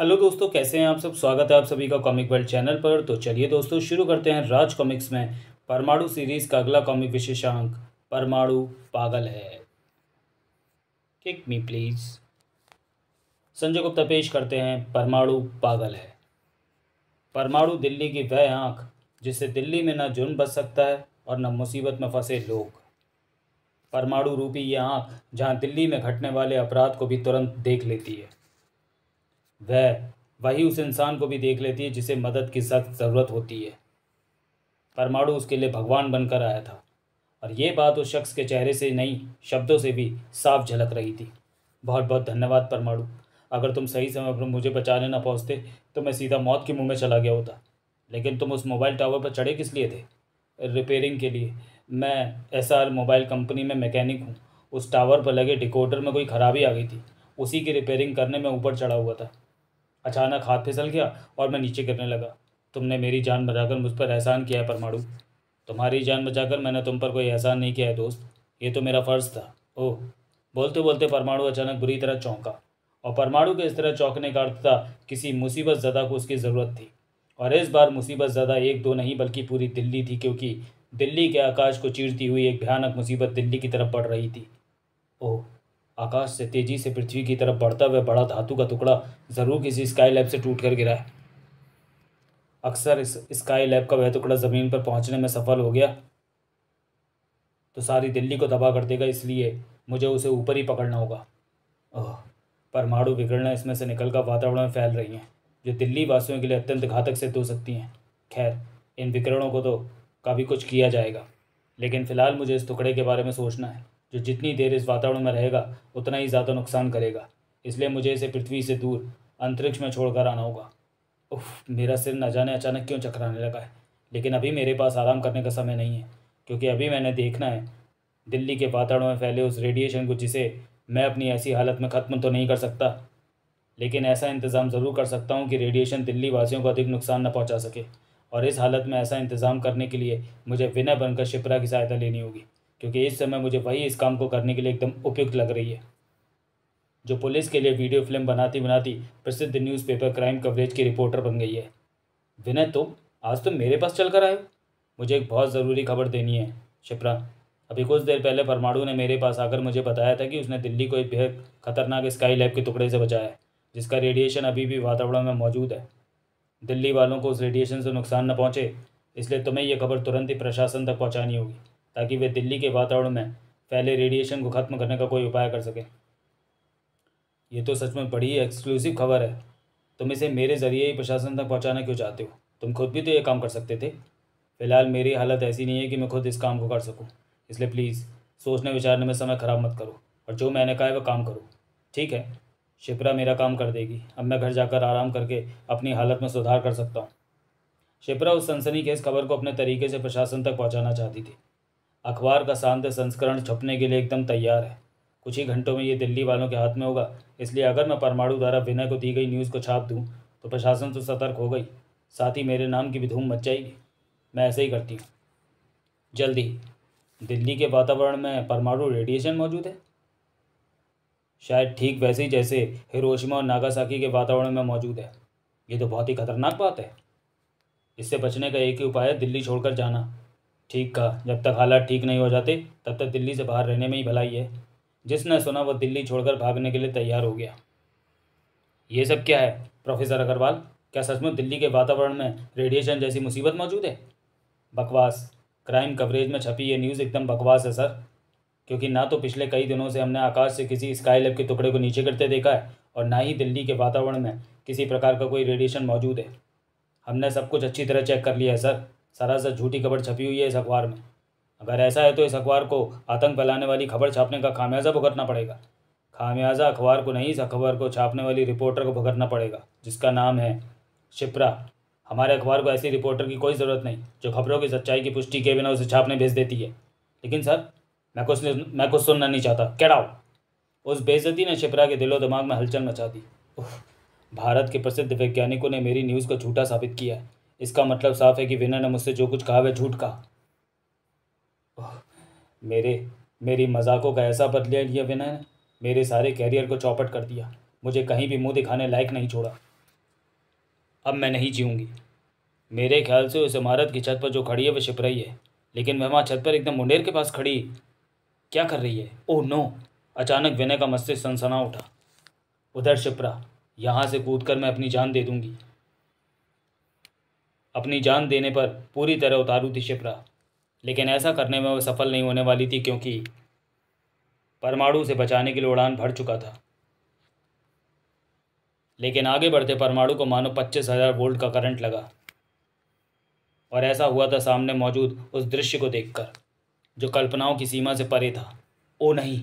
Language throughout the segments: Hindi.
हेलो दोस्तों कैसे हैं आप सब स्वागत है आप सभी का कॉमिक वर्ल्ड चैनल पर तो चलिए दोस्तों शुरू करते हैं राज कॉमिक्स में परमाणु सीरीज का अगला कॉमिक विशेषांक परमाणु पागल है kick me please Sanjay Gupta पेश करते हैं परमाणु पागल है परमाणु दिल्ली की वह आँख जिससे दिल्ली में न जुर्म बच सकता है और न मुसीबत में फंसे लोग परमाणु रूपी यह आँख जहाँ दिल्ली में घटने वाले अपराध को भी तुरंत देख लेती है वह वही उस इंसान को भी देख लेती है जिसे मदद की सख्त ज़रूरत होती है परमाणु उसके लिए भगवान बनकर आया था और ये बात उस शख्स के चेहरे से नहीं शब्दों से भी साफ झलक रही थी बहुत बहुत धन्यवाद परमाणु अगर तुम सही समय पर मुझे बचाने ना पहुँचते तो मैं सीधा मौत के मुँह में चला गया होता लेकिन तुम उस मोबाइल टावर पर चढ़े किस लिए थे रिपेयरिंग के लिए मैं एस मोबाइल कंपनी में मैकेनिक हूँ उस टावर पर लगे डिकोडर में कोई खराबी आ गई थी उसी की रिपेयरिंग करने में ऊपर चढ़ा हुआ था अचानक हाथ फिसल गया और मैं नीचे गिरने लगा तुमने मेरी जान बचाकर मुझ पर एहसान किया है परमाणु तुम्हारी जान बचाकर मैंने तुम पर कोई एहसान नहीं किया है दोस्त ये तो मेरा फ़र्ज़ था ओह बोलते बोलते परमाणु अचानक बुरी तरह चौंका और परमाणु के इस तरह चौंकने का अर्थ था किसी मुसीबत ज़दा को उसकी ज़रूरत थी और इस बार मुसीबत ज़्यादा एक दो नहीं बल्कि पूरी दिल्ली थी क्योंकि दिल्ली के आकाश को चीरती हुई एक भयानक मुसीबत दिल्ली की तरफ बढ़ रही थी ओह आकाश से तेजी से पृथ्वी की तरफ बढ़ता हुआ बड़ा धातु का टुकड़ा ज़रूर किसी स्काई लैब से टूट कर गिरा है अक्सर इस स्काई लैब का वह टुकड़ा ज़मीन पर पहुंचने में सफल हो गया तो सारी दिल्ली को तबाह कर देगा इसलिए मुझे उसे ऊपर ही पकड़ना होगा ओह परमाणु विकिरणें इसमें से निकल कर वातावरण में फैल रही हैं जो दिल्ली वासियों के लिए अत्यंत घातक सिद्ध हो सकती हैं खैर इन विकिरणों को तो काफ़ी कुछ किया जाएगा लेकिन फ़िलहाल मुझे इस टुकड़े के बारे में सोचना है जो जितनी देर इस वातावरण में रहेगा उतना ही ज़्यादा नुकसान करेगा इसलिए मुझे इसे पृथ्वी से दूर अंतरिक्ष में छोड़कर आना होगा उफ मेरा सिर न जाने अचानक क्यों चकराने लगा है लेकिन अभी मेरे पास आराम करने का समय नहीं है क्योंकि अभी मैंने देखना है दिल्ली के वातावरण में फैले उस रेडिएशन को जिसे मैं अपनी ऐसी हालत में ख़त्म तो नहीं कर सकता लेकिन ऐसा इंतज़ाम ज़रूर कर सकता हूँ कि रेडिएशन दिल्ली वासियों को अधिक नुकसान न पहुँचा सके और इस हालत में ऐसा इंतज़ाम करने के लिए मुझे विनय बनकर शिप्रा की सहायता लेनी होगी क्योंकि इस समय मुझे वही इस काम को करने के लिए एकदम उपयुक्त लग रही है जो पुलिस के लिए वीडियो फिल्म बनाती बनाती प्रसिद्ध न्यूज़पेपर क्राइम कवरेज की रिपोर्टर बन गई है विनय तुम तो, आज तुम मेरे पास चल कर आए मुझे एक बहुत ज़रूरी खबर देनी है शिप्रा अभी कुछ देर पहले परमाणु ने मेरे पास आकर मुझे बताया था कि उसने दिल्ली को एक बेहद खतरनाक स्काई लैब के टुकड़े से बचाया है जिसका रेडिएशन अभी भी वातावरण में मौजूद है दिल्ली वालों को उस रेडिएशन से नुकसान न पहुँचे इसलिए तुम्हें यह खबर तुरंत ही प्रशासन तक पहुँचानी होगी ताकि वे दिल्ली के वातावरण में फैले रेडिएशन को ख़त्म करने का कोई उपाय कर सकें ये तो सच में बड़ी एक्सक्लूसिव खबर है तुम इसे मेरे ज़रिए ही प्रशासन तक पहुंचाना क्यों चाहते हो तुम खुद भी तो ये काम कर सकते थे फिलहाल मेरी हालत ऐसी नहीं है कि मैं खुद इस काम को कर सकूँ इसलिए प्लीज़ सोचने विचारने में समय ख़राब मत करो और जो मैंने कहा है वह काम करो ठीक है शिप्रा मेरा काम कर देगी अब मैं घर जाकर आराम करके अपनी हालत में सुधार कर सकता हूँ शिप्रा उस सनसनी के इस खबर को अपने तरीके से प्रशासन तक पहुँचाना चाहती थी अखबार का शांत संस्करण छपने के लिए एकदम तैयार है कुछ ही घंटों में ये दिल्ली वालों के हाथ में होगा इसलिए अगर मैं परमाणु द्वारा विनय को दी गई न्यूज़ को छाप दूँ तो प्रशासन तो सतर्क हो गई साथ ही मेरे नाम की भी धूम मच जाएगी मैं ऐसे ही करती हूँ जल्दी दिल्ली के वातावरण में परमाणु रेडिएशन मौजूद है शायद ठीक वैसे ही जैसे हिरोशिमा और नागासाकी के वातावरण में मौजूद है ये तो बहुत ही खतरनाक बात है इससे बचने का एक ही उपाय है दिल्ली छोड़कर जाना ठीक कहा जब तक हालात ठीक नहीं हो जाते तब तक दिल्ली से बाहर रहने में ही भलाई है जिसने सुना वो दिल्ली छोड़कर भागने के लिए तैयार हो गया ये सब क्या है प्रोफेसर अग्रवाल क्या सचमुच दिल्ली के वातावरण में रेडिएशन जैसी मुसीबत मौजूद है बकवास क्राइम कवरेज में छपी ये न्यूज़ एकदम बकवास है सर क्योंकि ना तो पिछले कई दिनों से हमने आकाश से किसी स्काई लैब के टुकड़े को नीचे करते देखा है और ना ही दिल्ली के वातावरण में किसी प्रकार का कोई रेडिएशन मौजूद है हमने सब कुछ अच्छी तरह चेक कर लिया है सर सरासर झूठी खबर छपी हुई है इस अखबार में अगर ऐसा है तो इस अखबार को आतंक फैलाने वाली खबर छापने का खामियाजा भुगतना पड़ेगा खामियाजा अखबार को नहीं इस अखबार को छापने वाली रिपोर्टर को भुगतना पड़ेगा जिसका नाम है शिप्रा हमारे अखबार को ऐसी रिपोर्टर की कोई ज़रूरत नहीं जो खबरों की सच्चाई की पुष्टि के बिना उसे छापने भेज देती है लेकिन सर मैं कुछ मैं कुछ सुनना नहीं चाहता कैडाओ उस बेजती ने शिप्रा के दिलो दिमाग में हलचल मचा दी भारत के प्रसिद्ध वैज्ञानिकों ने मेरी न्यूज़ को झूठा साबित किया है इसका मतलब साफ है कि विनय ने मुझसे जो कुछ कहा वह झूठ कहा मेरे मेरी मजाकों का ऐसा बदले लिया विनय ने मेरे सारे कैरियर को चौपट कर दिया मुझे कहीं भी मुंह दिखाने लायक नहीं छोड़ा अब मैं नहीं जीऊँगी मेरे ख्याल से उस इमारत की छत पर जो खड़ी है वह छिप रही है लेकिन वह वहाँ छत पर एकदम मुंडेर के पास खड़ी क्या कर रही है ओह नो अचानक विनय का मस्तिष्क सनसना उठा उधर शिप्रा यहाँ से कूद कर मैं अपनी जान दे दूंगी अपनी जान देने पर पूरी तरह उतारू थी शिप्रा लेकिन ऐसा करने में वह सफल नहीं होने वाली थी क्योंकि परमाणु से बचाने के लिए उड़ान भर चुका था लेकिन आगे बढ़ते परमाणु को मानो पच्चीस हज़ार वोल्ट का करंट लगा और ऐसा हुआ था सामने मौजूद उस दृश्य को देखकर जो कल्पनाओं की सीमा से परे था ओ नहीं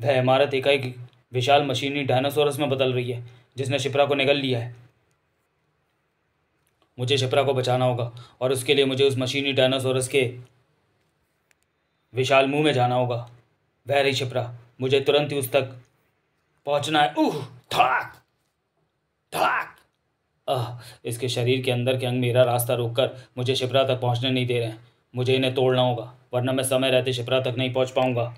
वह इमारत एक विशाल मशीनी डायनासोरस में बदल रही है जिसने शिप्रा को निगल लिया है मुझे शिप्रा को बचाना होगा और उसके लिए मुझे उस मशीनी डायनासोरस के विशाल मुंह में जाना होगा वह रही शिप्रा मुझे तुरंत ही उस तक पहुंचना है उह धड़ाक धड़ाक आह इसके शरीर के अंदर के अंग मेरा रास्ता रोककर मुझे शिप्रा तक पहुंचने नहीं दे रहे हैं मुझे इन्हें तोड़ना होगा वरना मैं समय रहते शिप्रा तक नहीं पहुंच पाऊंगा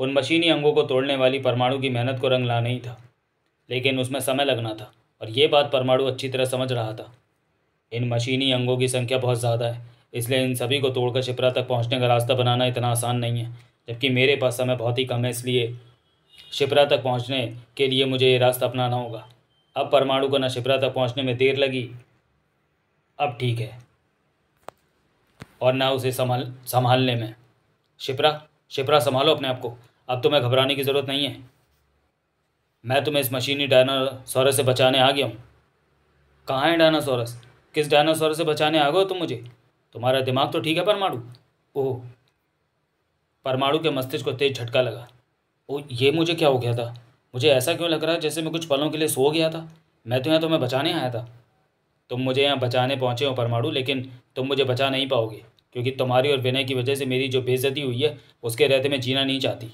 उन मशीनी अंगों को तोड़ने वाली परमाणु की मेहनत को रंग लाना ही था लेकिन उसमें समय लगना था और ये बात परमाणु अच्छी तरह समझ रहा था इन मशीनी अंगों की संख्या बहुत ज़्यादा है इसलिए इन सभी को तोड़कर शिप्रा तक पहुंचने का रास्ता बनाना इतना आसान नहीं है जबकि मेरे पास समय बहुत ही कम है इसलिए शिप्रा तक पहुंचने के लिए मुझे ये रास्ता अपनाना होगा अब परमाणु को ना शिप्रा तक पहुंचने में देर लगी अब ठीक है और ना उसे संभाल संभालने में शिप्रा शिप्रा संभालो अपने आप को अब तुम्हें तो घबराने की ज़रूरत नहीं है मैं तुम्हें इस मशीनी डायनासोरस से बचाने आ गया हूँ कहाँ है डायनासोरस किस डायनासोरस से बचाने आ गए हो तुम मुझे तुम्हारा दिमाग तो ठीक है परमाणु ओह परमाणु के मस्तिष्क को तेज झटका लगा ओ ये मुझे क्या हो गया था मुझे ऐसा क्यों लग रहा है जैसे मैं कुछ पलों के लिए सो गया था मैं तो यहाँ तुम्हें बचाने आया था तुम मुझे यहाँ बचाने पहुँचे हो परमाणु लेकिन तुम मुझे बचा नहीं पाओगे क्योंकि तुम्हारी और विनय की वजह से मेरी जो बेइज्जती हुई है उसके रहते मैं जीना नहीं चाहती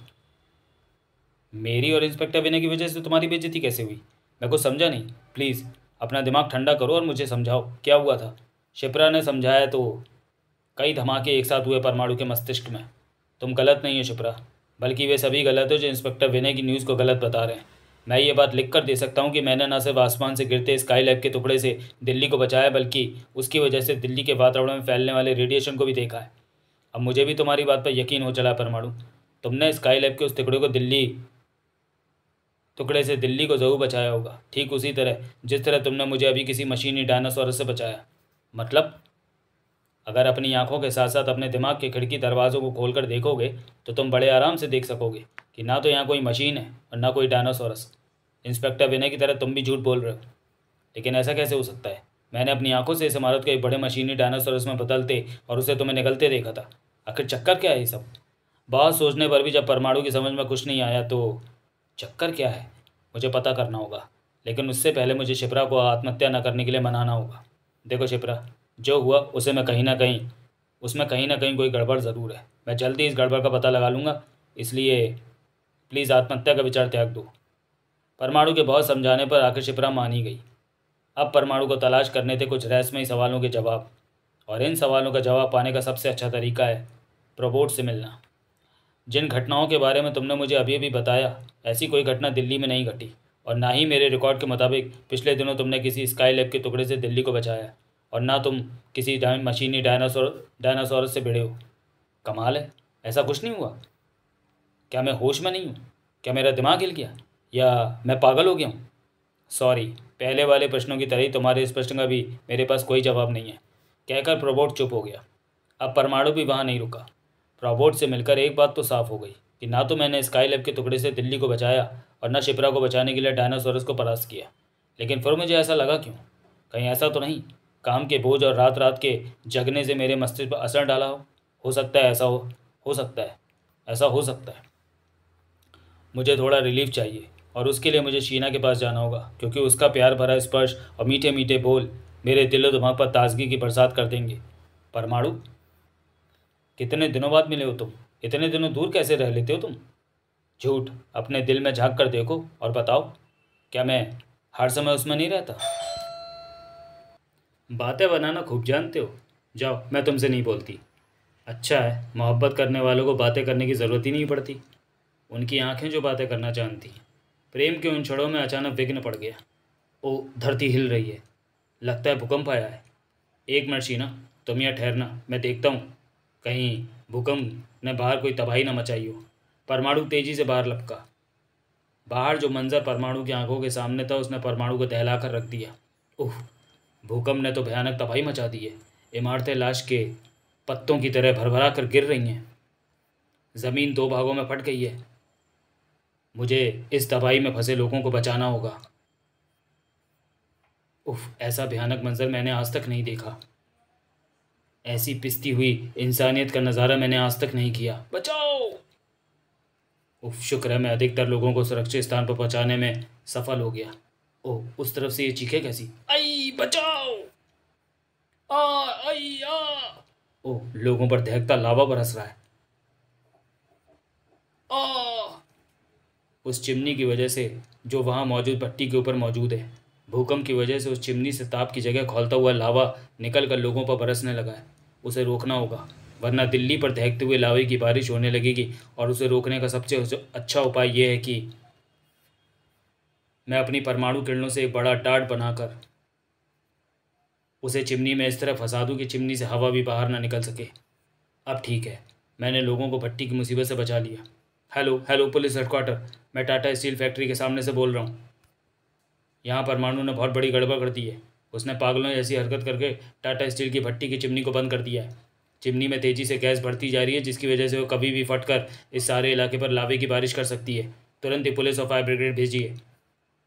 मेरी और इंस्पेक्टर विनय की वजह से तुम्हारी बेजती कैसे हुई मैं कुछ समझा नहीं प्लीज़ अपना दिमाग ठंडा करो और मुझे समझाओ क्या हुआ था शिप्रा ने समझाया तो कई धमाके एक साथ हुए परमाणु के मस्तिष्क में तुम गलत नहीं हो शिप्रा बल्कि वे सभी गलत हो जो इंस्पेक्टर विनय की न्यूज़ को गलत बता रहे हैं मैं ये बात लिख कर दे सकता हूँ कि मैंने न सिर्फ आसमान से गिरते स्काई लैब के टुकड़े से दिल्ली को बचाया बल्कि उसकी वजह से दिल्ली के वातावरण में फैलने वाले रेडिएशन को भी देखा है अब मुझे भी तुम्हारी बात पर यकीन हो चला परमाणु तुमने स्काई लैब के उस टुकड़े को दिल्ली टुकड़े से दिल्ली को ज़रूर बचाया होगा ठीक उसी तरह जिस तरह तुमने मुझे अभी किसी मशीनी डायनासोर से बचाया मतलब अगर अपनी आंखों के साथ साथ अपने दिमाग के खिड़की दरवाज़ों को खोलकर देखोगे तो तुम बड़े आराम से देख सकोगे कि ना तो यहाँ कोई मशीन है और ना कोई डायनासोरस इंस्पेक्टर विनय की तरह तुम भी झूठ बोल रहे हो लेकिन ऐसा कैसे हो सकता है मैंने अपनी आंखों से इस इमारत को एक बड़े मशीनी डायनासोरस में बदलते और उसे तुम्हें निकलते देखा था आखिर चक्कर क्या है ये सब बहुत सोचने पर भी जब परमाणु की समझ में कुछ नहीं आया तो चक्कर क्या है मुझे पता करना होगा लेकिन उससे पहले मुझे शिप्रा को आत्महत्या न करने के लिए मनाना होगा देखो शिप्रा जो हुआ उसे मैं कहीं ना कहीं उसमें कहीं ना कहीं कोई गड़बड़ ज़रूर है मैं जल्दी इस गड़बड़ का पता लगा लूँगा इसलिए प्लीज़ आत्महत्या का विचार त्याग दो परमाणु के बहुत समझाने पर आखिर शिप्रा मानी गई अब परमाणु को तलाश करने थे कुछ रहस्यमयी सवालों के जवाब और इन सवालों का जवाब पाने का सबसे अच्छा तरीका है प्रोबोट से मिलना जिन घटनाओं के बारे में तुमने मुझे अभी अभी बताया ऐसी कोई घटना दिल्ली में नहीं घटी और ना ही मेरे रिकॉर्ड के मुताबिक पिछले दिनों तुमने किसी स्काई लैब के टुकड़े से दिल्ली को बचाया और ना तुम किसी मशीनी डायनासोर डायनासोर से भिड़े हो कमाल है ऐसा कुछ नहीं हुआ क्या मैं होश में नहीं हूँ क्या मेरा दिमाग हिल गया या मैं पागल हो गया हूँ सॉरी पहले वाले प्रश्नों की तरह ही तुम्हारे इस प्रश्न का भी मेरे पास कोई जवाब नहीं है कहकर प्रोबोट चुप हो गया अब परमाणु भी वहाँ नहीं रुका रॉबोट से मिलकर एक बात तो साफ हो गई कि ना तो मैंने स्काई लैब के टुकड़े से दिल्ली को बचाया और ना शिप्रा को बचाने के लिए डायनासोरस को परास्त किया लेकिन फिर मुझे ऐसा लगा क्यों कहीं ऐसा तो नहीं काम के बोझ और रात रात के जगने से मेरे मस्तिष्क पर असर डाला हो हो सकता है ऐसा हो हो सकता है ऐसा हो सकता है मुझे थोड़ा रिलीफ चाहिए और उसके लिए मुझे शीना के पास जाना होगा क्योंकि उसका प्यार भरा स्पर्श और मीठे मीठे बोल मेरे दिलो दिमाग पर ताजगी की बरसात कर देंगे परमाणु कितने दिनों बाद मिले हो तुम इतने दिनों दूर कैसे रह लेते हो तुम झूठ अपने दिल में झांक कर देखो और बताओ क्या मैं हर समय उसमें नहीं रहता बातें बनाना खूब जानते हो जाओ मैं तुमसे नहीं बोलती अच्छा है मोहब्बत करने वालों को बातें करने की ज़रूरत ही नहीं पड़ती उनकी आंखें जो बातें करना जानती हैं प्रेम के उन छड़ों में अचानक विघ्न पड़ गया ओ धरती हिल रही है लगता है भूकंप आया है एक मिनट शीना तुम यहाँ ठहरना मैं देखता हूँ कहीं भूकंप ने बाहर कोई तबाही ना मचाई हो परमाणु तेजी से बाहर लपका बाहर जो मंजर परमाणु की आंखों के सामने था उसने परमाणु को दहला कर रख दिया ओह भूकंप ने तो भयानक तबाही मचा दी है इमारतें लाश के पत्तों की तरह भरभरा कर गिर रही हैं ज़मीन दो भागों में फट गई है मुझे इस तबाही में फंसे लोगों को बचाना होगा उफ ऐसा भयानक मंजर मैंने आज तक नहीं देखा ऐसी पिसती हुई इंसानियत का नज़ारा मैंने आज तक नहीं किया बचाओ उफ शुक्र है मैं अधिकतर लोगों को सुरक्षित स्थान पर पहुंचाने में सफल हो गया ओ उस तरफ से ये चीखे कैसी आई बचाओ आ आई आ ओ लोगों पर दहकता लावा बरस रहा है आ उस चिमनी की वजह से जो वहाँ मौजूद पट्टी के ऊपर मौजूद है भूकंप की वजह से उस चिमनी से ताप की जगह खोलता हुआ लावा निकल कर लोगों पर बरसने लगा है उसे रोकना होगा वरना दिल्ली पर दहकते हुए लावे की बारिश होने लगेगी और उसे रोकने का सबसे अच्छा उपाय यह है कि मैं अपनी परमाणु किरणों से एक बड़ा टाट बनाकर उसे चिमनी में इस तरह फंसा दूँ कि चिमनी से हवा भी बाहर ना निकल सके अब ठीक है मैंने लोगों को भट्टी की मुसीबत से बचा लिया हेलो हेलो पुलिस हेडक्वार्टर मैं टाटा स्टील फैक्ट्री के सामने से बोल रहा हूँ यहाँ परमाणु ने बहुत बड़ी गड़बड़ कर दी है उसने पागलों जैसी हरकत करके टाटा स्टील की भट्टी की चिमनी को बंद कर दिया है चिमनी में तेज़ी से गैस बढ़ती जा रही है जिसकी वजह से वो कभी भी फटकर इस सारे इलाके पर लावे की बारिश कर सकती है तुरंत ही पुलिस और फायर ब्रिगेड भेजिए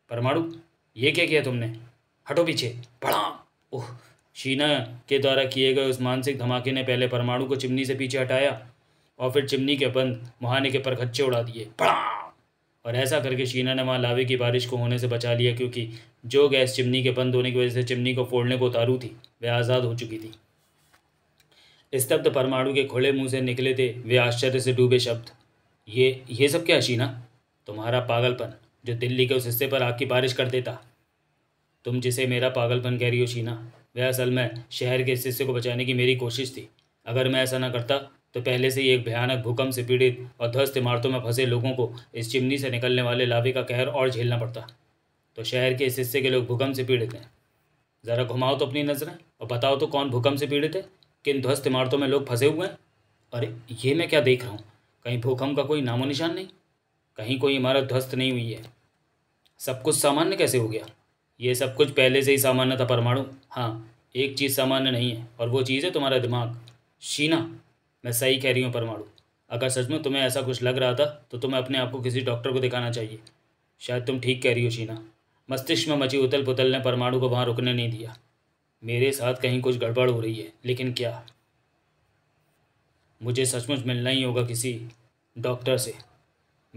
परमाणु ये क्या किया तुमने हटो पीछे पड़ा ओह शीना के द्वारा किए गए उस मानसिक धमाके ने पहले परमाणु को चिमनी से पीछे हटाया और फिर चिमनी के बंद मुहाने के पर खच्चे उड़ा दिए पड़ा और ऐसा करके शीना ने वहाँ लावे की बारिश को होने से बचा लिया क्योंकि जो गैस चिमनी के बंद होने की वजह से चिमनी को फोड़ने को उतारू थी वह आज़ाद हो चुकी थी स्तब्ध परमाणु के खुले मुंह से निकले थे वे आश्चर्य से डूबे शब्द ये ये सब क्या शीना तुम्हारा पागलपन जो दिल्ली के उस हिस्से पर आग की बारिश कर देता तुम जिसे मेरा पागलपन कह रही हो शीना वह असल में शहर के इस हिस्से को बचाने की मेरी कोशिश थी अगर मैं ऐसा ना करता तो पहले से ही एक भयानक भूकंप से पीड़ित और ध्वस्त इमारतों में फंसे लोगों को इस चिमनी से निकलने वाले लावे का कहर और झेलना पड़ता तो शहर के इस हिस्से के लोग भूकंप से पीड़ित हैं ज़रा घुमाओ तो अपनी नज़रें और बताओ तो कौन भूकंप से पीड़ित है किन ध्वस्त इमारतों में लोग फंसे हुए हैं अरे ये मैं क्या देख रहा हूँ कहीं भूकंप का कोई नामो निशान नहीं कहीं कोई इमारत ध्वस्त नहीं हुई है सब कुछ सामान्य कैसे हो गया ये सब कुछ पहले से ही सामान्य था परमाणु हाँ एक चीज़ सामान्य नहीं है और वो चीज़ है तुम्हारा दिमाग शीना मैं सही कह रही हूँ परमाणु अगर सच में तुम्हें ऐसा कुछ लग रहा था तो तुम्हें अपने आप को किसी डॉक्टर को दिखाना चाहिए शायद तुम ठीक कह रही हो शीना मस्तिष्क में मची उतल पुतल ने परमाणु को वहाँ रुकने नहीं दिया मेरे साथ कहीं कुछ गड़बड़ हो रही है लेकिन क्या मुझे सचमुच मिलना ही होगा किसी डॉक्टर से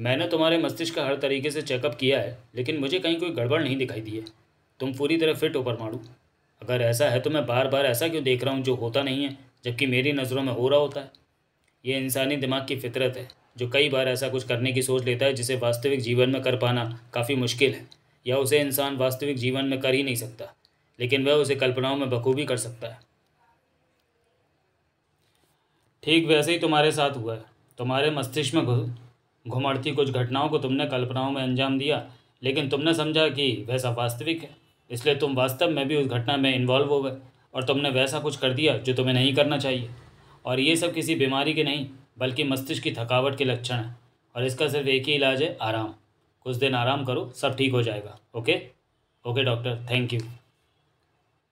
मैंने तुम्हारे मस्तिष्क का हर तरीके से चेकअप किया है लेकिन मुझे कहीं कोई गड़बड़ नहीं दिखाई दी है तुम पूरी तरह फिट हो परमाणु अगर ऐसा है तो मैं बार बार ऐसा क्यों देख रहा हूँ जो होता नहीं है जबकि मेरी नज़रों में हो रहा होता है ये इंसानी दिमाग की फितरत है जो कई बार ऐसा कुछ करने की सोच लेता है जिसे वास्तविक जीवन में कर पाना काफ़ी मुश्किल है या उसे इंसान वास्तविक जीवन में कर ही नहीं सकता लेकिन वह उसे कल्पनाओं में बखूबी कर सकता है ठीक वैसे ही तुम्हारे साथ हुआ है तुम्हारे मस्तिष्क में घुमड़ती कुछ घटनाओं को तुमने कल्पनाओं में अंजाम दिया लेकिन तुमने समझा कि वैसा वास्तविक है इसलिए तुम वास्तव में भी उस घटना में इन्वॉल्व हो गए और तुमने वैसा कुछ कर दिया जो तुम्हें नहीं करना चाहिए और ये सब किसी बीमारी के नहीं बल्कि मस्तिष्क की थकावट के लक्षण हैं और इसका सिर्फ एक ही इलाज है आराम कुछ दिन आराम करो सब ठीक हो जाएगा okay okay doctor thank you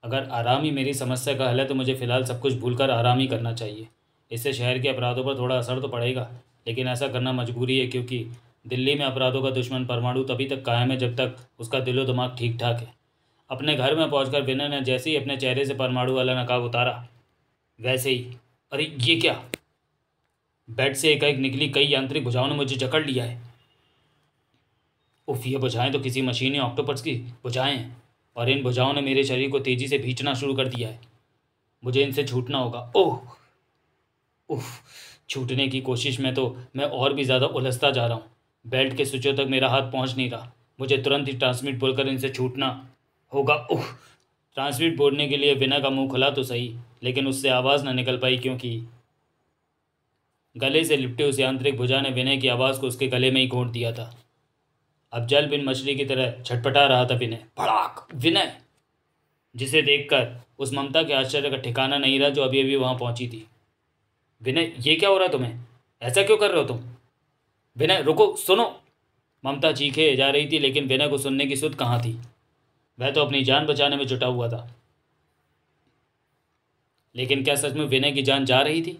अगर आराम ही मेरी समस्या का हल है तो मुझे फ़िलहाल सब कुछ कर आराम ही करना चाहिए इससे शहर के अपराधों पर थोड़ा असर तो पड़ेगा लेकिन ऐसा करना मजबूरी है क्योंकि दिल्ली में अपराधों का दुश्मन परमाणु तभी तक कायम है जब तक उसका दिलो दिमाग ठीक ठाक है अपने घर में पहुंचकर विनय ने जैसे ही अपने चेहरे से परमाणु वाला नकाब उतारा वैसे ही अरे ये क्या बेड से एकाएक निकली कई यांत्रिक भुजाओं ने मुझे जकड़ लिया है उफ ये बुझाएं तो किसी मशीन या ऑक्टोपस की बुझाएं और इन भुजाओं ने मेरे शरीर को तेज़ी से भींचना शुरू कर दिया है मुझे इनसे छूटना होगा ओह उफ छूटने की कोशिश में तो मैं और भी ज़्यादा उलझता जा रहा हूँ बेल्ट के स्विचों तक मेरा हाथ पहुँच नहीं रहा मुझे तुरंत ही ट्रांसमिट बोलकर इनसे छूटना होगा उह ट्रांसमिट बोलने के लिए बिना का मुंह खुला तो सही लेकिन उससे आवाज़ ना निकल पाई क्योंकि गले से लिपटे उस यांत्रिक भुजा ने विनय की आवाज़ को उसके गले में ही घोंट दिया था अब जल बिन मछली की तरह छटपटा रहा था विनय भड़ाक विनय जिसे देखकर उस ममता के आश्चर्य का ठिकाना नहीं रहा जो अभी अभी वहाँ पहुँची थी विनय ये क्या हो रहा तुम्हें ऐसा क्यों कर रहे हो तुम विनय रुको सुनो ममता चीखे जा रही थी लेकिन विनय को सुनने की सुध कहाँ थी वह तो अपनी जान बचाने में जुटा हुआ था लेकिन क्या सच में विनय की जान जा रही थी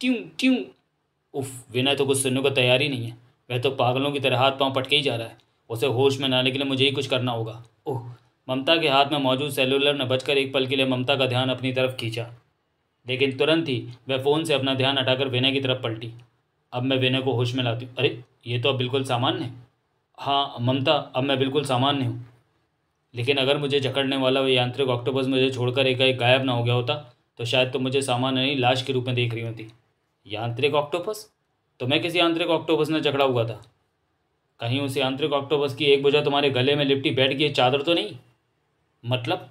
क्यों क्यों उफ विनय तो कुछ सुनने को तैयार ही नहीं है वह तो पागलों की तरह हाथ पांव पटके ही जा रहा है उसे होश में लाने के लिए मुझे ही कुछ करना होगा ओह ममता के हाथ में मौजूद सेलुलर ने बचकर एक पल के लिए ममता का ध्यान अपनी तरफ खींचा लेकिन तुरंत ही वह फ़ोन से अपना ध्यान हटाकर विनय की तरफ पलटी अब मैं विनय को होश में लाती हूँ अरे ये तो अब बिल्कुल सामान्य है हाँ ममता अब मैं बिल्कुल सामान्य हूँ लेकिन अगर मुझे जकड़ने वाला वह यांत्रिक ऑक्टोपस मुझे छोड़कर एकाएक गायब ना हो गया होता तो शायद तो मुझे सामान्य नहीं लाश के रूप में देख रही होती यांत्रिक ऑक्टोपस तो मैं किसी यांत्रिक ऑक्टोपस ने जकड़ा हुआ था कहीं उस यांत्रिक ऑक्टोपस की एक बजा तुम्हारे गले में लिपटी बैठ गई चादर तो नहीं मतलब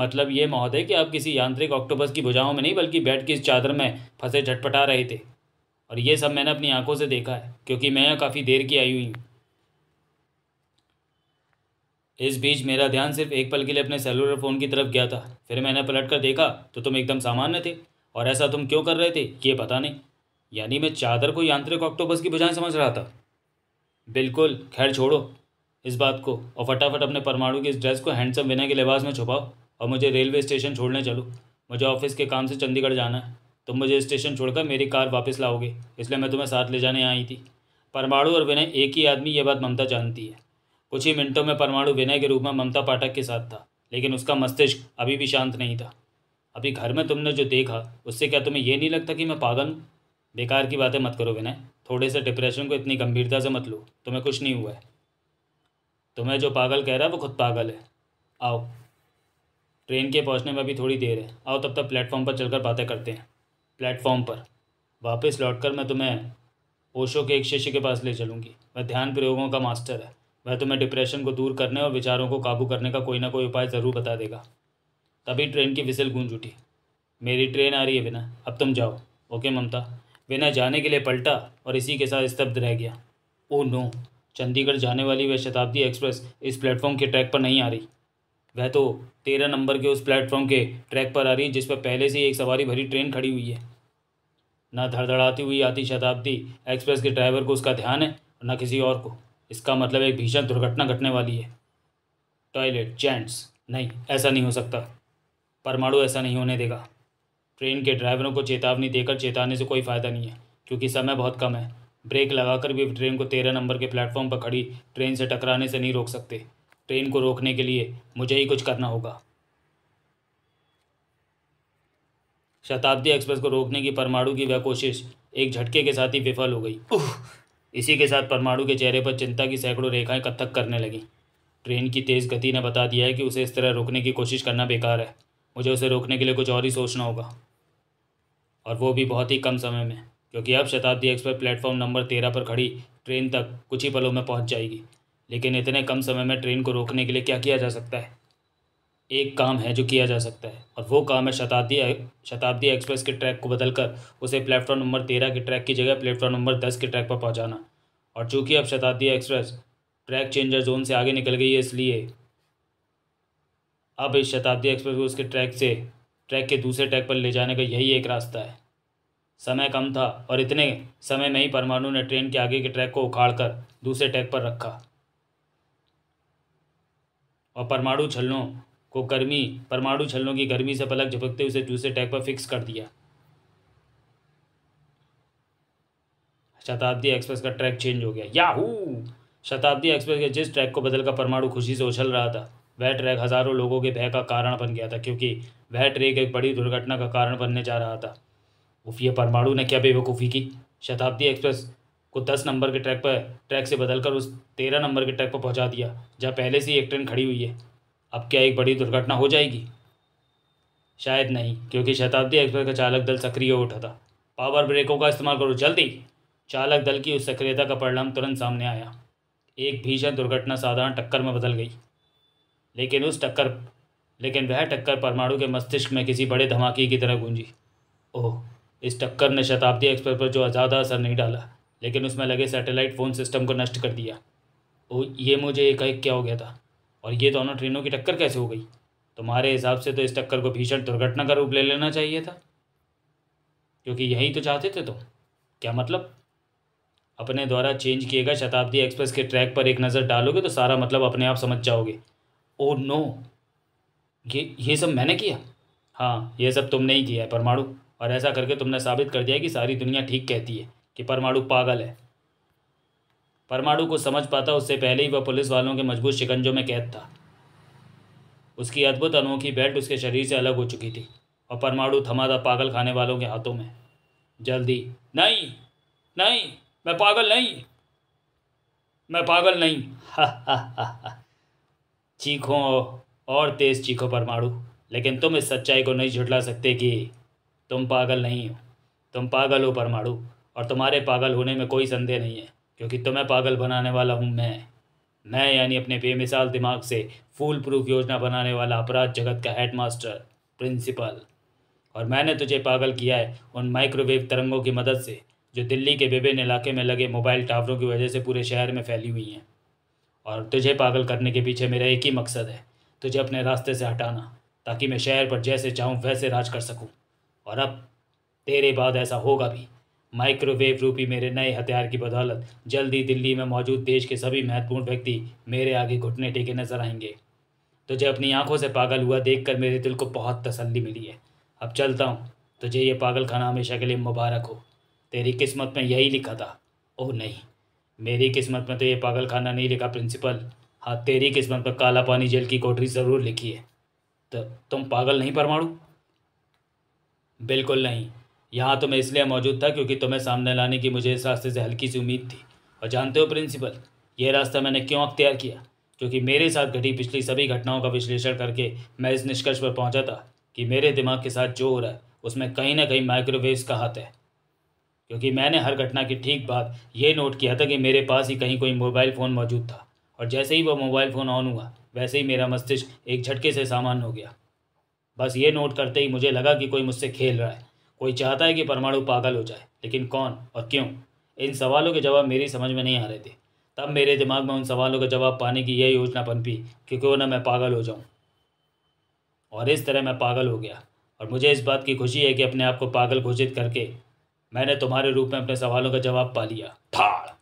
मतलब ये महोदय कि आप किसी यांत्रिक ऑक्टोपस की भुजाओं में नहीं बल्कि बैठ के इस चादर में फंसे झटपटा रहे थे और ये सब मैंने अपनी आंखों से देखा है क्योंकि मैं यहाँ काफ़ी देर की आई हुई हूँ इस बीच मेरा ध्यान सिर्फ एक पल के लिए अपने सेलुलर फ़ोन की तरफ गया था फिर मैंने पलट कर देखा तो तुम एकदम सामान्य थे और ऐसा तुम क्यों कर रहे थे ये पता नहीं यानी मैं चादर को यांत्रिक ऑक्टोपस की बजाय समझ रहा था बिल्कुल खैर छोड़ो इस बात को और फटाफट अपने परमाणु की इस ड्रेस को हैंडसम विनय के लिबास में छुपाओ और मुझे रेलवे स्टेशन छोड़ने चलो मुझे ऑफिस के काम से चंडीगढ़ जाना है तुम मुझे स्टेशन छोड़कर मेरी कार वापस लाओगे इसलिए मैं तुम्हें साथ ले जाने आई थी परमाणु और विनय एक ही आदमी ये बात ममता जानती है कुछ ही मिनटों में परमाणु विनय के रूप में ममता पाठक के साथ था लेकिन उसका मस्तिष्क अभी भी शांत नहीं था अभी घर में तुमने जो देखा उससे क्या तुम्हें यह नहीं लगता कि मैं पागल बेकार की बातें मत करो विनय थोड़े से डिप्रेशन को इतनी गंभीरता से मत लो तुम्हें कुछ नहीं हुआ है तुम्हें जो पागल कह रहा है वो खुद पागल है आओ ट्रेन के पहुंचने में अभी थोड़ी देर है आओ तब तक प्लेटफॉर्म पर चलकर बातें करते हैं प्लेटफॉर्म पर वापस लौटकर मैं तुम्हें ओशो के एक शिष्य के पास ले चलूँगी वह ध्यान प्रयोगों का मास्टर है वह तुम्हें डिप्रेशन को दूर करने और विचारों को काबू करने का कोई ना कोई उपाय ज़रूर बता देगा तभी ट्रेन की विसिल गूंज उठी मेरी ट्रेन आ रही है बिना अब तुम जाओ ओके ममता बिना जाने के लिए पलटा और इसी के साथ स्तब्ध रह गया ओ नो चंडीगढ़ जाने वाली वह शताब्दी एक्सप्रेस इस प्लेटफॉर्म के ट्रैक पर नहीं आ रही वह तो तेरह नंबर के उस प्लेटफॉर्म के ट्रैक पर आ रही जिस पर पहले से ही एक सवारी भरी ट्रेन खड़ी हुई है ना धड़धड़ाती हुई आती शताब्दी एक्सप्रेस के ड्राइवर को उसका ध्यान है और ना किसी और को इसका मतलब एक भीषण दुर्घटना घटने वाली है टॉयलेट चैंट्स नहीं ऐसा नहीं हो सकता परमाणु ऐसा नहीं होने देगा ट्रेन के ड्राइवरों को चेतावनी देकर चेताने से कोई फ़ायदा नहीं है क्योंकि समय बहुत कम है ब्रेक लगाकर भी ट्रेन को तेरह नंबर के प्लेटफॉर्म पर खड़ी ट्रेन से टकराने से नहीं रोक सकते ट्रेन को रोकने के लिए मुझे ही कुछ करना होगा शताब्दी एक्सप्रेस को रोकने की परमाणु की वह कोशिश एक झटके के साथ ही विफल हो गई इसी के साथ परमाणु के चेहरे पर चिंता की सैकड़ों रेखाएं कत्थक करने लगी ट्रेन की तेज़ गति ने बता दिया है कि उसे इस तरह रोकने की कोशिश करना बेकार है मुझे उसे रोकने के लिए कुछ और ही सोचना होगा और वो भी बहुत ही कम समय में क्योंकि अब शताब्दी एक्सप्रेस प्लेटफॉर्म नंबर तेरह पर खड़ी ट्रेन तक कुछ ही पलों में पहुँच जाएगी लेकिन इतने कम समय में ट्रेन को रोकने के लिए क्या किया जा सकता है एक काम है जो किया जा सकता है और वो काम है शताब्दी शताब्दी एक्सप्रेस के ट्रैक को बदलकर उसे प्लेटफॉर्म नंबर तेरह के ट्रैक की जगह प्लेटफॉर्म नंबर दस के ट्रैक पर पहुंचाना और चूँकि अब शताब्दी एक्सप्रेस ट्रैक चेंजर जोन से आगे निकल गई है इसलिए अब इस शताब्दी एक्सप्रेस को उसके ट्रैक से ट्रैक के दूसरे ट्रैक पर ले जाने का यही एक रास्ता है समय कम था और इतने समय में ही परमाणु ने ट्रेन के आगे के ट्रैक को उखाड़ कर दूसरे ट्रैक पर रखा और परमाणु छलनों को गर्मी परमाणु छलनों की गर्मी से पलक झपकते उसे दूसरे टैग पर फिक्स कर दिया शताब्दी एक्सप्रेस का ट्रैक चेंज हो गया याहू शताब्दी एक्सप्रेस के जिस ट्रैक को बदलकर परमाणु खुशी से उछल रहा था वह ट्रैक हजारों लोगों के भय का कारण बन गया था क्योंकि वह ट्रैक एक बड़ी दुर्घटना का कारण बनने जा रहा था खुफिया परमाणु ने क्या बेवकूफ़ी की शताब्दी एक्सप्रेस को दस नंबर के ट्रैक पर ट्रैक से बदलकर उस तेरह नंबर के ट्रैक पर पहुंचा दिया जहाँ पहले से ही एक ट्रेन खड़ी हुई है अब क्या एक बड़ी दुर्घटना हो जाएगी शायद नहीं क्योंकि शताब्दी एक्सप्रेस का चालक दल सक्रिय हो उठा था पावर ब्रेकों का इस्तेमाल करो जल्दी चालक दल की उस सक्रियता का परिणाम तुरंत सामने आया एक भीषण दुर्घटना साधारण टक्कर में बदल गई लेकिन उस टक्कर लेकिन वह टक्कर परमाणु के मस्तिष्क में किसी बड़े धमाके की तरह गूंजी ओह इस टक्कर ने शताब्दी एक्सप्रेस पर जो ज़्यादा असर नहीं डाला लेकिन उसमें लगे सैटेलाइट फ़ोन सिस्टम को नष्ट कर दिया ओ ये मुझे एक क्या हो गया था और ये दोनों ट्रेनों की टक्कर कैसे हो गई तुम्हारे हिसाब से तो इस टक्कर को भीषण दुर्घटना का रूप ले लेना चाहिए था क्योंकि यही तो चाहते थे तुम क्या मतलब अपने द्वारा चेंज किए गए शताब्दी एक्सप्रेस के ट्रैक पर एक नज़र डालोगे तो सारा मतलब अपने आप समझ जाओगे ओ oh नो ये ये सब मैंने किया हाँ ये सब तुमने ही किया है परमाणु और ऐसा करके तुमने साबित कर दिया कि सारी दुनिया ठीक कहती है कि परमाणु पागल है परमाणु को समझ पाता उससे पहले ही वह पुलिस वालों के मजबूत शिकंजों में कैद था उसकी अद्भुत अनोखी बेल्ट उसके शरीर से अलग हो चुकी थी और परमाणु थमा था पागल खाने वालों के हाथों में जल्दी नहीं नहीं मैं पागल नहीं मैं पागल नहीं चीखों और तेज़ चीखो परमाणु लेकिन तुम इस सच्चाई को नहीं झुटला सकते कि तुम पागल नहीं हो तुम पागल हो परमाणु और तुम्हारे पागल होने में कोई संदेह नहीं है क्योंकि तुम्हें पागल बनाने वाला हूँ मैं मैं यानी अपने बेमिसाल दिमाग से फूल प्रूफ योजना बनाने वाला अपराध जगत का हेडमास्टर प्रिंसिपल और मैंने तुझे पागल किया है उन माइक्रोवेव तरंगों की मदद से जो दिल्ली के विभिन्न इलाके में लगे मोबाइल टावरों की वजह से पूरे शहर में फैली हुई हैं और तुझे पागल करने के पीछे मेरा एक ही मकसद है तुझे अपने रास्ते से हटाना ताकि मैं शहर पर जैसे चाहूँ वैसे राज कर सकूँ और अब तेरे बाद ऐसा होगा भी माइक्रोवेव रूपी मेरे नए हथियार की बदौलत जल्द ही दिल्ली में मौजूद देश के सभी महत्वपूर्ण व्यक्ति मेरे आगे घुटने टेके नजर आएंगे तुझे अपनी आंखों से पागल हुआ देखकर मेरे दिल को बहुत तसल्ली मिली है अब चलता हूँ तुझे ये पागल खाना हमेशा के लिए मुबारक हो तेरी किस्मत में यही लिखा था ओह नहीं मेरी किस्मत में तो ये पागल खाना नहीं लिखा प्रिंसिपल हाँ तेरी किस्मत में काला पानी जेल की कोठरी ज़रूर लिखी है तो तुम पागल नहीं परमाणु बिल्कुल नहीं यहाँ तो मैं इसलिए मौजूद था क्योंकि तुम्हें सामने लाने की मुझे इस रास्ते से हल्की सी उम्मीद थी और जानते हो प्रिंसिपल ये रास्ता मैंने क्यों अख्तियार किया क्योंकि मेरे साथ घटी पिछली सभी घटनाओं का विश्लेषण करके मैं इस निष्कर्ष पर पहुँचा था कि मेरे दिमाग के साथ जो हो रहा है उसमें कहीं ना कहीं माइक्रोवेव्स का हाथ है क्योंकि मैंने हर घटना के ठीक बाद ये नोट किया था कि मेरे पास ही कहीं कोई मोबाइल फ़ोन मौजूद था और जैसे ही वह मोबाइल फ़ोन ऑन हुआ वैसे ही मेरा मस्तिष्क एक झटके से सामान्य हो गया बस ये नोट करते ही मुझे लगा कि कोई मुझसे खेल रहा है कोई चाहता है कि परमाणु पागल हो जाए लेकिन कौन और क्यों इन सवालों के जवाब मेरी समझ में नहीं आ रहे थे तब मेरे दिमाग में उन सवालों का जवाब पाने की यह योजना पनपी कि क्यों ना मैं पागल हो जाऊं और इस तरह मैं पागल हो गया और मुझे इस बात की खुशी है कि अपने आप को पागल घोषित करके मैंने तुम्हारे रूप में अपने सवालों का जवाब पा लिया था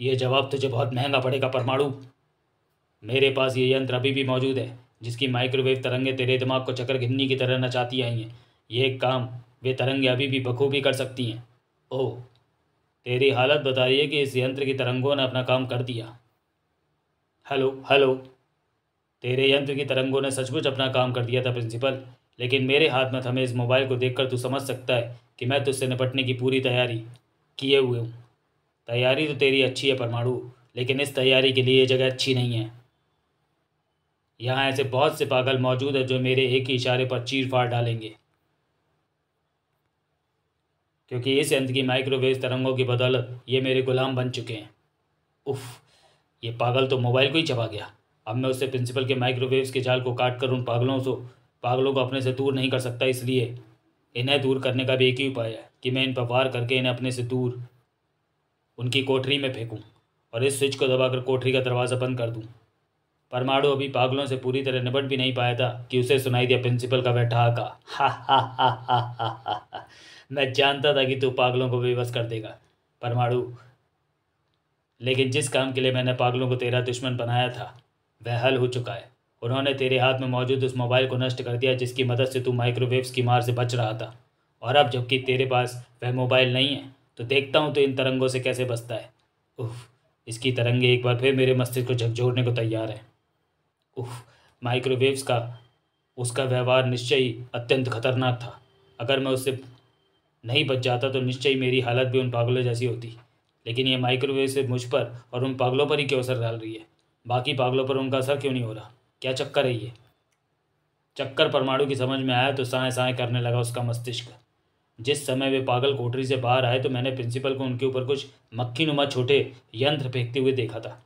यह जवाब तुझे बहुत महंगा पड़ेगा परमाणु मेरे पास ये यंत्र अभी भी मौजूद है जिसकी माइक्रोवेव तरंगे तेरे दिमाग को चक्कर घिन्नी की तरह नचाती आई हैं ये काम वे तरंगे अभी भी बखूबी कर सकती हैं ओह तेरी हालत बता रही है कि इस यंत्र की तरंगों ने अपना काम कर दिया हेलो हेलो तेरे यंत्र की तरंगों ने सचमुच अपना काम कर दिया था प्रिंसिपल लेकिन मेरे हाथ में थमे इस मोबाइल को देखकर तू समझ सकता है कि मैं तुझसे निपटने की पूरी तैयारी किए हुए हूँ तैयारी तो तेरी अच्छी है परमाणु लेकिन इस तैयारी के लिए ये जगह अच्छी नहीं है यहाँ ऐसे बहुत से पागल मौजूद हैं जो मेरे एक ही इशारे पर चीर फाड़ डालेंगे क्योंकि इस यंत्र की माइक्रोवेव तरंगों की बदौलत ये मेरे गुलाम बन चुके हैं उफ ये पागल तो मोबाइल को ही चबा गया अब मैं उससे प्रिंसिपल के माइक्रोवेव्स के जाल को काट कर उन पागलों से पागलों को अपने से दूर नहीं कर सकता इसलिए इन्हें दूर करने का भी एक ही उपाय है कि मैं इन पर वार करके इन्हें अपने से दूर उनकी कोठरी में फेंकूँ और इस स्विच को दबाकर कोठरी का दरवाज़ा बंद कर दूँ परमाणु अभी पागलों से पूरी तरह निपट भी नहीं पाया था कि उसे सुनाई दिया प्रिंसिपल का बैठा का हा हा हा हा हा हा मैं जानता था कि तू पागलों को विवश कर देगा परमाणु लेकिन जिस काम के लिए मैंने पागलों को तेरा दुश्मन बनाया था वह हल हो चुका है उन्होंने तेरे हाथ में मौजूद उस मोबाइल को नष्ट कर दिया जिसकी मदद से तू माइक्रोवेव्स की मार से बच रहा था और अब जबकि तेरे पास वह मोबाइल नहीं है तो देखता हूँ तो इन तरंगों से कैसे बचता है उफ इसकी तरंगे एक बार फिर मेरे मस्तिष्क को झकझोड़ने को तैयार हैं उफ माइक्रोवेव्स का उसका व्यवहार निश्चय ही अत्यंत खतरनाक था अगर मैं उससे नहीं बच जाता तो निश्चय मेरी हालत भी उन पागलों जैसी होती लेकिन ये माइक्रोवेव से मुझ पर और उन पागलों पर ही क्यों असर डाल रही है बाकी पागलों पर उनका असर क्यों नहीं हो रहा क्या चक्कर है ये चक्कर परमाणु की समझ में आया तो साए साए करने लगा उसका मस्तिष्क जिस समय वे पागल कोठरी से बाहर आए तो मैंने प्रिंसिपल को उनके ऊपर कुछ मक्खी नुमा छोटे यंत्र फेंकते हुए देखा था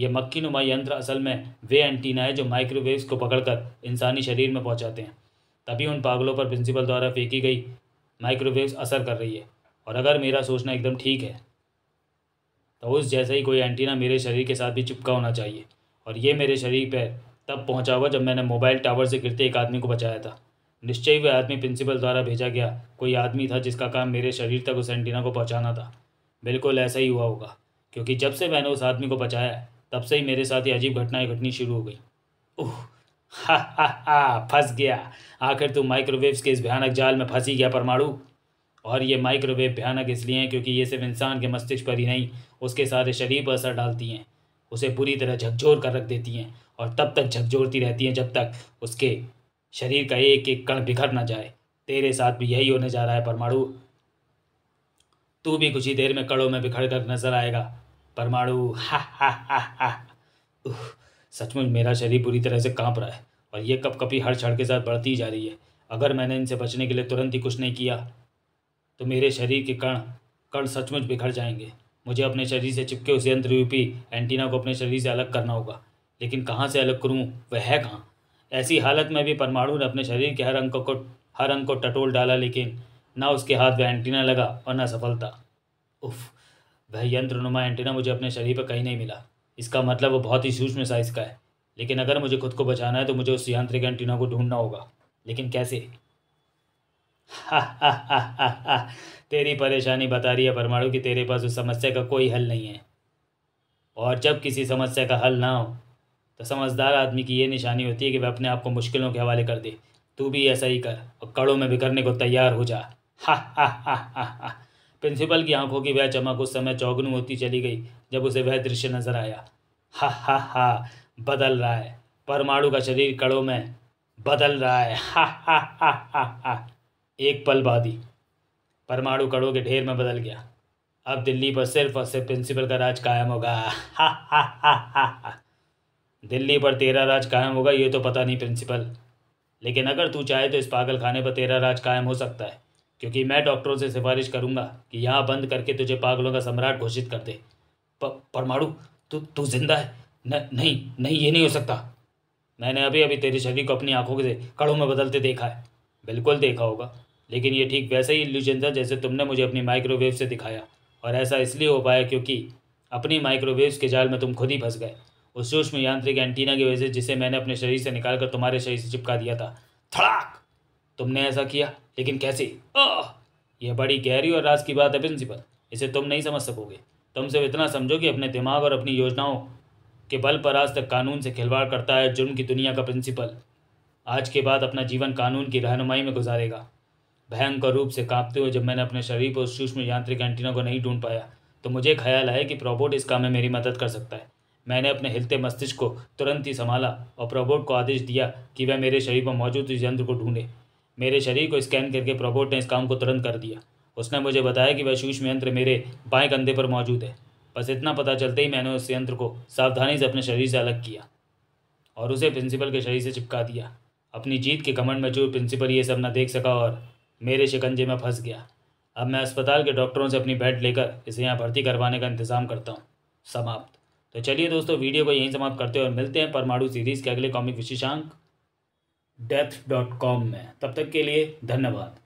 ये मक्की नुमा यंत्र असल में वे एंटीना है जो माइक्रोवेव्स को पकड़कर इंसानी शरीर में पहुंचाते हैं तभी उन पागलों पर प्रिंसिपल द्वारा फेंकी गई माइक्रोवेव्स असर कर रही है और अगर मेरा सोचना एकदम ठीक है तो उस जैसा ही कोई एंटीना मेरे शरीर के साथ भी चिपका होना चाहिए और ये मेरे शरीर पर तब पहुँचा हुआ जब मैंने मोबाइल टावर से गिरते एक आदमी को बचाया था निश्चय वह आदमी प्रिंसिपल द्वारा भेजा गया कोई आदमी था जिसका काम मेरे शरीर तक उस एंटीना को पहुँचाना था बिल्कुल ऐसा ही हुआ होगा क्योंकि जब से मैंने उस आदमी को बचाया तब से ही मेरे साथ ये अजीब घटनाएं घटनी शुरू हो गई ओह हा हा हा फंस गया आखिर तू माइक्रोवेव्स के इस भयानक जाल में फंसी गया परमाणु और ये माइक्रोवेव भयानक इसलिए हैं क्योंकि ये सिर्फ इंसान के मस्तिष्क पर ही नहीं उसके सारे शरीर पर असर डालती हैं उसे पूरी तरह झकझोर कर रख देती हैं और तब तक झकझोरती रहती हैं जब तक उसके शरीर का एक एक कण बिखर ना जाए तेरे साथ भी यही होने जा रहा है परमाणु तू भी कुछ ही देर में कड़ों में बिखर कर नजर आएगा परमाणु हा हा हा हा सचमुच मेरा शरीर बुरी तरह से कांप रहा है और ये कप कपी हर क्षण के साथ बढ़ती जा रही है अगर मैंने इनसे बचने के लिए तुरंत ही कुछ नहीं किया तो मेरे शरीर के कण कण सचमुच बिखर जाएंगे मुझे अपने शरीर से चिपके उस यंत्र रूपी एंटीना को अपने शरीर से अलग करना होगा लेकिन कहाँ से अलग करूँ वह है कहाँ ऐसी हालत में भी परमाणु ने अपने शरीर के हर अंग को हर अंग को टटोल डाला लेकिन ना उसके हाथ में एंटीना लगा और ना सफलता उफ़ वह यंत्रनुमा एंटीना मुझे अपने शरीर पर कहीं नहीं मिला इसका मतलब वो बहुत ही सूक्ष्म साइज का है लेकिन अगर मुझे खुद को बचाना है तो मुझे उस यांत्रिक एंटीना को ढूंढना होगा लेकिन कैसे हा हा हा हा हा तेरी परेशानी बता रही है परमाणु कि तेरे पास उस समस्या का कोई हल नहीं है और जब किसी समस्या का हल ना हो तो समझदार आदमी की ये निशानी होती है कि वह अपने आप को मुश्किलों के हवाले कर दे तू भी ऐसा ही कर और कड़ों में बिखरने को तैयार हो जा हा हा हा हा हा प्रिंसिपल की आंखों की वह चमक उस समय चौगनू होती चली गई जब उसे वह दृश्य नजर आया हा हा हा बदल रहा है परमाणु का शरीर कड़ों में बदल रहा है हा हा हा हा हा एक पल बाद ही परमाणु कड़ों के ढेर में बदल गया अब दिल्ली पर सिर्फ और सिर्फ प्रिंसिपल का राज कायम होगा हा हा हा हा हा दिल्ली पर तेरा राज कायम होगा ये तो पता नहीं प्रिंसिपल लेकिन अगर तू चाहे तो इस पागल खाने पर तेरा राज कायम हो सकता है क्योंकि मैं डॉक्टरों से सिफारिश करूंगा कि यहाँ बंद करके तुझे पागलों का सम्राट घोषित कर दे परमाणु तू तू जिंदा है न, नहीं नहीं ये नहीं हो सकता मैंने अभी अभी तेरे शरीर को अपनी आंखों से कड़ों में बदलते देखा है बिल्कुल देखा होगा लेकिन ये ठीक वैसा ही इल्यूजन था जैसे तुमने मुझे अपनी माइक्रोवेव से दिखाया और ऐसा इसलिए हो पाया क्योंकि अपनी माइक्रोवेव्स के जाल में तुम खुद ही फंस गए उस सूक्ष्म यांत्रिक एंटीना की वजह से जिसे मैंने अपने शरीर से निकालकर तुम्हारे शरीर से चिपका दिया था थड़ाक तुमने ऐसा किया लेकिन कैसे आह यह बड़ी गहरी और राज की बात है प्रिंसिपल इसे तुम नहीं समझ सकोगे तुम सिर्फ इतना समझो कि अपने दिमाग और अपनी योजनाओं के बल पर आज तक कानून से खिलवाड़ करता है जुर्म की दुनिया का प्रिंसिपल आज के बाद अपना जीवन कानून की रहनुमाई में गुजारेगा भयंकर रूप से कांपते हुए जब मैंने अपने शरीर पर सूक्ष्म यांत्रिक एंटीना को नहीं ढूंढ पाया तो मुझे ख्याल आया कि प्रोबोट इस काम में मेरी मदद कर सकता है मैंने अपने हिलते मस्तिष्क को तुरंत ही संभाला और प्रोबोट को आदेश दिया कि वह मेरे शरीर पर मौजूद इस यंत्र को ढूंढे मेरे शरीर को स्कैन करके प्रोबोट ने इस काम को तुरंत कर दिया उसने मुझे बताया कि वह सूक्ष्म यंत्र मेरे बाएं कंधे पर मौजूद है बस इतना पता चलते ही मैंने उस यंत्र को सावधानी से अपने शरीर से अलग किया और उसे प्रिंसिपल के शरीर से चिपका दिया अपनी जीत के कमंड में जो प्रिंसिपल ये सब ना देख सका और मेरे शिकंजे में फंस गया अब मैं अस्पताल के डॉक्टरों से अपनी बेड लेकर इसे यहाँ भर्ती करवाने का इंतज़ाम करता हूँ समाप्त तो चलिए दोस्तों वीडियो को यहीं समाप्त करते हैं और मिलते हैं परमाणु सीरीज़ के अगले कॉमिक विशेषांक डेथ डॉट कॉम में तब तक के लिए धन्यवाद